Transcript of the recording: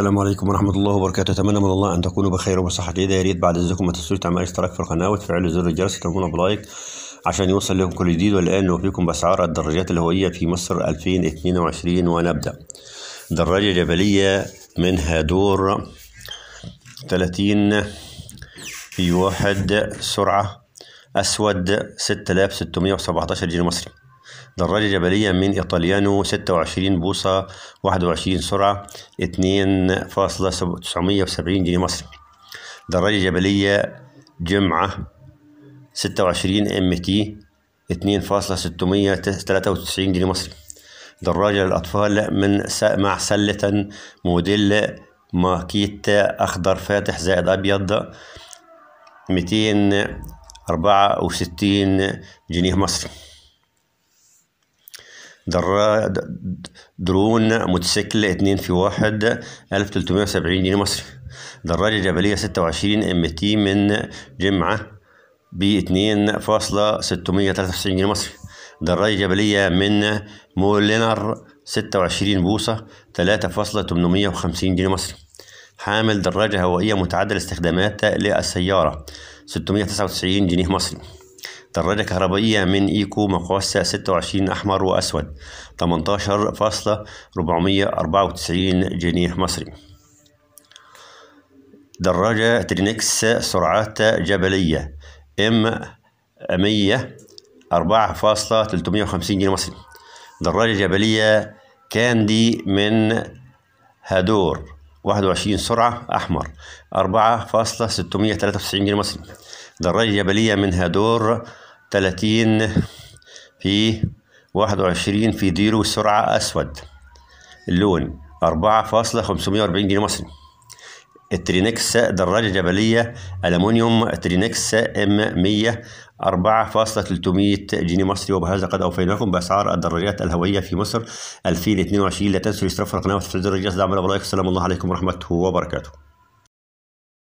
السلام عليكم ورحمة الله وبركاته أتمنى من الله أن تكونوا بخير وبصحة جيدة يا ريت بعد إذنكم ما تنسوش تعملوا اشتراك في القناة وتفعلوا زر الجرس وتعملونا بلايك عشان يوصل لكم كل جديد والآن نوفيكم بأسعار الدراجات الهوائية في مصر 2022 ونبدأ دراجة جبلية منها دور 30 في واحد سرعة أسود 6617 جنيه مصري دراجة جبلية من إيطاليانو 26 بوصة 21 سرعة 2,970 جنيه مصري دراجة جبلية جمعة 26 ام تي 2,693 جنيه مصري دراجة للأطفال من مع سلة موديل ماكيت أخضر فاتح زائد أبيض 264 جنيه مصري درا درون موتوسيكل اتنين في واحد ألف تلتمية وسبعين جنيه مصري دراجة جبلية ستة وعشرين ام تي من جمعة باتنين فاصلة ستمية تلاتة وتسعين جنيه مصري دراجة جبلية من مولينر ستة وعشرين بوصة تلاتة فاصلة تمنمية وخمسين جنيه مصري حامل دراجة هوائية متعدد الاستخدامات للسيارة ستمية تسعة وتسعين جنيه مصري دراجة كهربائية من إيكو مقاسها 26 أحمر وأسود 18.494 جنيه مصري دراجة ترينكس سرعات جبلية ام 100 4.350 جنيه مصري دراجة جبلية كاندي من هادور 21 سرعة أحمر 4.693 جنيه مصري دراجة جبلية منها دور 30 في 21 في ديرو سرعة أسود اللون 4.540 جنيه مصري الترينكس دراجة جبلية ألمونيوم ترينكس ام 100 4.300 جنيه مصري وبهذا قد أوفيناكم بأسعار الدراجات الهوائية في مصر 2022 لا تنسوا الاشتراك في القناة وتفعيل الجرس دعمنا بلايك السلام الله عليكم ورحمة وبركاته